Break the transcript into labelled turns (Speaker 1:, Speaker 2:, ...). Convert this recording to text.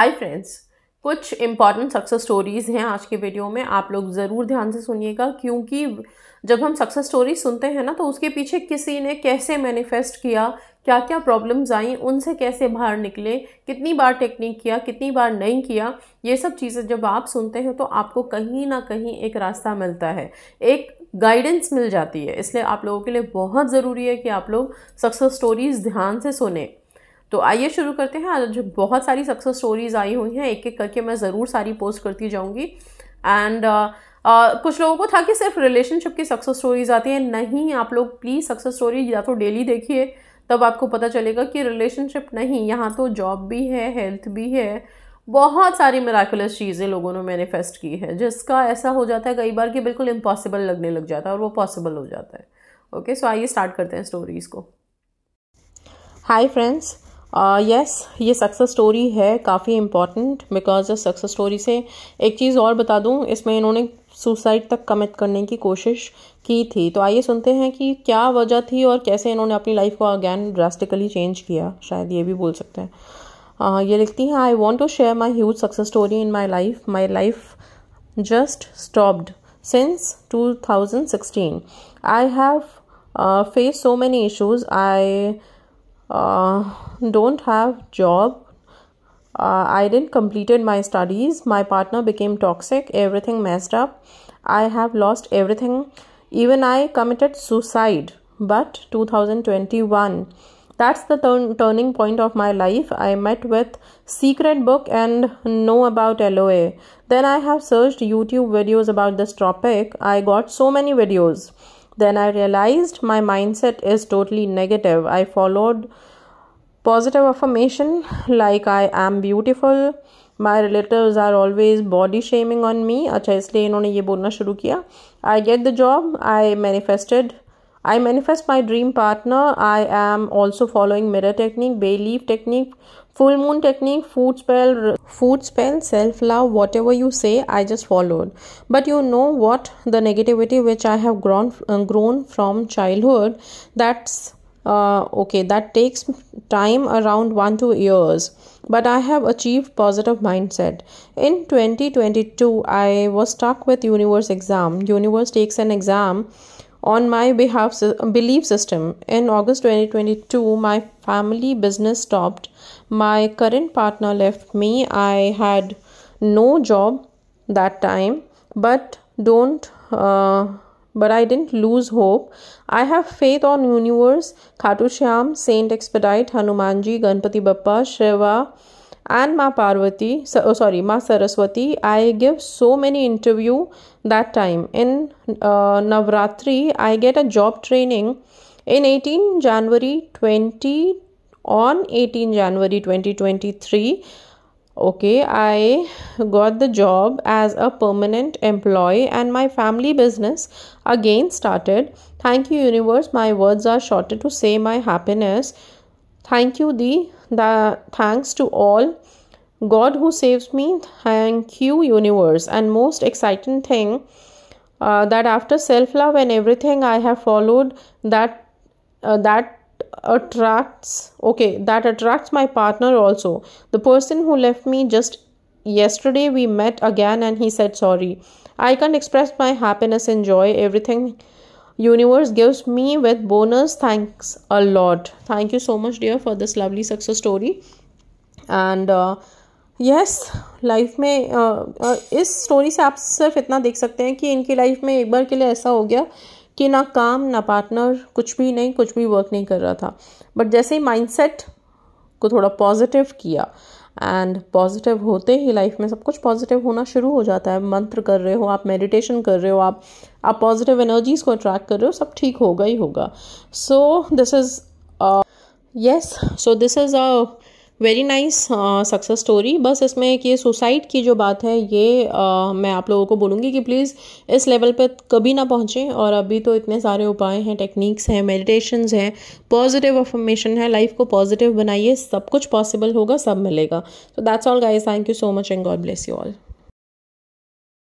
Speaker 1: हाय friends कुछ important success stories हैं आज के वीडियो में आप लोग ज़रूर ध्यान से सुनिएगा क्योंकि जब हम सक्सेस स्टोरी सुनते हैं ना तो उसके पीछे किसी ने कैसे मैनिफेस्ट किया क्या क्या प्रॉब्लम्स आई उनसे कैसे बाहर निकले कितनी बार टेक्निक किया कितनी बार नहीं किया ये सब चीज़ें जब आप सुनते हैं तो आपको कहीं ना कहीं एक रास्ता मिलता है एक गाइडेंस मिल जाती है इसलिए आप लोगों के लिए बहुत ज़रूरी है कि आप लोग सक्सेस स्टोरीज़ ध्यान से सुने तो आइए शुरू करते हैं आज बहुत सारी सक्सेस स्टोरीज़ आई हुई हैं एक एक करके मैं ज़रूर सारी पोस्ट करती जाऊँगी एंड uh, uh, कुछ लोगों को था कि सिर्फ रिलेशनशिप की सक्सेस स्टोरीज आती हैं नहीं आप लोग प्लीज़ सक्सेस स्टोरी या तो डेली देखिए तब आपको पता चलेगा कि रिलेशनशिप नहीं यहाँ तो जॉब भी है हेल्थ भी है बहुत सारी मेराकुलस चीज़ें लोगों ने मैनिफेस्ट की है जिसका ऐसा हो जाता है कई बार कि बिल्कुल इम्पॉसिबल लगने लग जाता है और वो पॉसिबल हो जाता है ओके सो आइए स्टार्ट करते हैं स्टोरीज़ को हाय फ्रेंड्स यस uh, ये सक्सेस स्टोरी है काफ़ी इम्पॉर्टेंट बिकॉज इस सक्सेस स्टोरी से एक चीज़ और बता दूँ इसमें इन्होंने सुसाइड तक कमिट करने की कोशिश की थी तो आइए सुनते हैं कि क्या वजह थी और कैसे इन्होंने अपनी लाइफ को अगैन ड्रास्टिकली चेंज किया शायद ये भी बोल सकते हैं uh, ये लिखती हैं I want to share my huge success story in my life my life just stopped since two thousand sixteen I have face so many issues I Uh, don't have job uh, i didn't completed my studies my partner became toxic everything messed up i have lost everything even i committed suicide but 2021 that's the turn- turning point of my life i met with secret book and know about loa then i have searched youtube videos about this topic i got so many videos then i realized my mindset is totally negative i followed positive affirmation like i am beautiful my relatives are always body shaming on me i get the job i manifested i manifest my dream partner i am also following mirror technique bay leaf technique full moon technique food spell food spell self love whatever you say i just followed but you know what the negativity which i have grown uh, grown from childhood that's uh, okay that takes time around 1 2 years but i have achieved positive mindset in 2022 i was stuck with universe exam universe takes an exam on my behalf belief system. In August 2022, my family business stopped. My current partner left me. I had no job that time, but don't. Uh, but I didn't lose hope. I have faith on universe, Khatu Shyam, Saint Expedite, Hanumanji, Ganpati Bappa, Shiva, and Ma Parvati, so, oh, sorry, Ma Saraswati. I give so many interview that time. In uh, Navratri, I get a job training in 18 January 20 on 18 January 2023 okay i got the job as a permanent employee and my family business again started thank you universe my words are shorter to say my happiness thank you the the thanks to all god who saves me thank you universe and most exciting thing uh, that after self love and everything i have followed that uh, that attracts okay that attracts my partner also the person who left me just yesterday we met again and he said sorry i can't express my happiness and joy everything universe gives me with bonus thanks a lot thank you so much dear for this lovely success story and yes life में uh, uh इस story से आप सिर्फ इतना देख सकते हैं कि इनकी लाइफ में एक बार के लिए ऐसा हो गया कि ना काम ना पार्टनर कुछ भी नहीं कुछ भी वर्क नहीं कर रहा था बट जैसे ही माइंडसेट को थोड़ा पॉजिटिव किया एंड पॉजिटिव होते ही लाइफ में सब कुछ पॉजिटिव होना शुरू हो जाता है मंत्र कर रहे हो आप मेडिटेशन कर रहे हो आप आप पॉजिटिव एनर्जीज को अट्रैक्ट कर रहे हो सब ठीक होगा ही होगा so this is yes so this is a very nice success story बस इसमें एक ये सुसाइड की जो बात है ये uh, मैं आप लोगों को बोलूँगी कि प्लीज़ इस लेवल पर कभी ना पहुँचें और अभी तो इतने सारे उपाय हैं टेक्निक्स हैं मेडिटेशंस हैं पॉजिटिव अफॉर्मेशन है लाइफ को पॉजिटिव बनाइए सब कुछ पॉसिबल होगा सब मिलेगा so that's all guys thank you so much and God bless you all